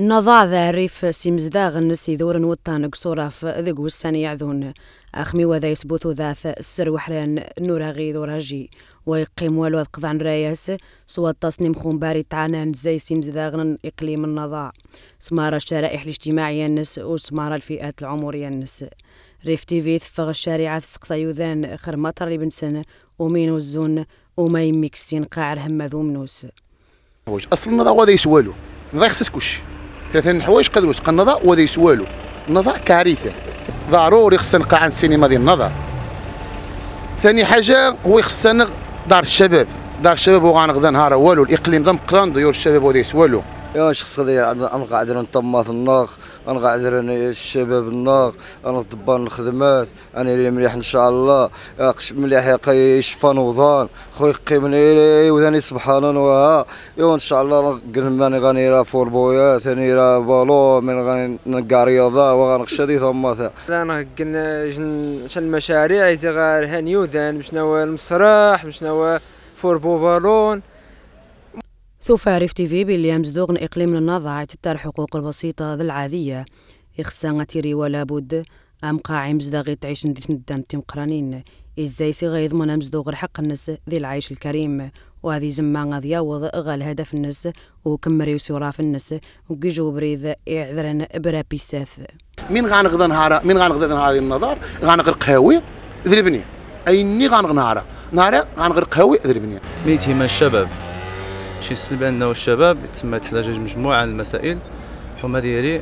ذا ريف سيمزداغ نس دور نوطان قصوراف ذق وسان يعذون أخمي وذا يسبوث ذاث السر وحران نورا غيد وراجي ويقيم والو قضعن رايس سوى التصنيم خون باري تعانان زي سيمزداغن إقليم النظا سمارة الشرائح الاجتماعية النس وسمارة الفئات العمرية النس ريف تيفي ثفغ الشارعة سقسا يوذان خر مطر لبنسن ومين وزون وما يميكسين قاعر ذو منوس أصلا هذا يسوالو ضيخ سكوش ثلاثه الحوايج قدروا يسقى النظر وهذا سوالو النظر كارثه ضروري خصنا نقع عن السينما ديال النظر ثاني حاجه هو خصنا دار الشباب دار الشباب وغنغدا نهار والو الاقليم ضم قران ديور الشباب وهذا سوالو يوم شخص خذي انا قاعد نطماط النار انا قاعد الشباب النار انا ضبان الخدمات انا اللي مليح ان شاء الله مليح يشفى نوضان خويا قيمني وذاني سبحان الله يوم ان شاء الله قلماني غاني راه فور بويا ثاني راه بالو من غاني نلقى رياضه وغنخشى دي ثما انا قلنا شن المشاريع زي غير هانيو ذان مشناو المسرح مشناو فور بو بالون ثوفا ثوف عريف تيفي باللي مزدوغن إقليم النظا عتتار حقوق البسيطة ذي العادية إخسان تيري ولا بد أم قاعي مزداغي تعيش نديث ندام تيمقرانين إزاي سي غيضمن مزدوغ الحق النس ذي العيش الكريم وهذه زمان غادي يوض غا الهدف الناس وكمريو سورا في الناس وكيجو بريد إعذرن برا بيساث من غنغدا نهارا من غنغدا نهار هذه النظر غنغرق قهوي ذربني ايني نهارا نهار نهار غنغرق قهوي ذربني ميتهم الشباب شي يسلب انه الشباب تما تحتاج مجموعه من المسائل حما ديالي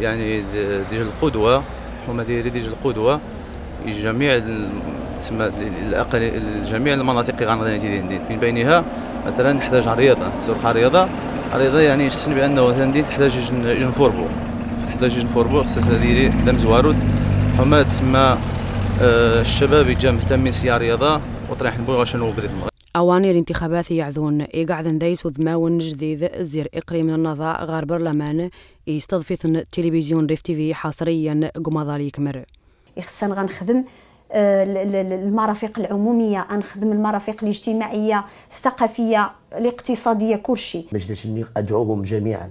يعني ديال القدوه حما ديالي ديال القدوه لجميع تما الاقل جميع المناطق غنغني دي دين دين من بينها مثلا نحتاج الرياضه السرعه الرياضه الرياضه يعني خصني بانه مثلا تحتاج جن فوربو تحتاج جن فوربو خصها ديري دم زوارود حما تما آه، الشباب يجا مهتمين سيا رياضه وطريح نبغي واش نوبريد أواني الانتخابات يعذون إيقع ذنديس وذماون جديد الزير إقري من النظاء غار برلمان يستضفث التلفزيون ريف تيفي حصريا قمضالي يكمر إخسان غنخدم آه، المرافق العموميه غنخدم المرافق الاجتماعيه الثقافيه الاقتصاديه كلشي النيق ادعوهم جميعا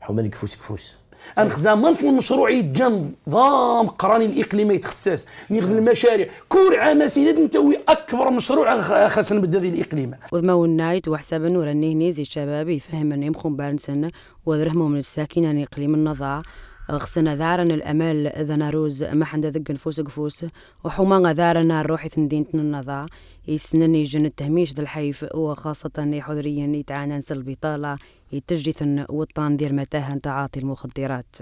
حما كفوس كفوس انا خزامنت المشروع يتجن نظام قراني الاقليمي يتخصص نيغد نعم. المشاريع كور عام سيدات نتوي اكبر مشروع خاصنا نبدا ذي الاقليم وما ونايت وحسابا وراني هنيزي الشباب يفهم انهم خون بارنسن من الساكنه اقليم النظاره غسنا ذارن الأمل إذا نروز ما حندا ذق نفوس قفوس وحوما ذارنا روحي تندين النظا يسنني جن التهميش ذا الحيف وخاصة حذريا يتعانى نسل البطالة يتجدث وطان دير متاهن تعاطي المخدرات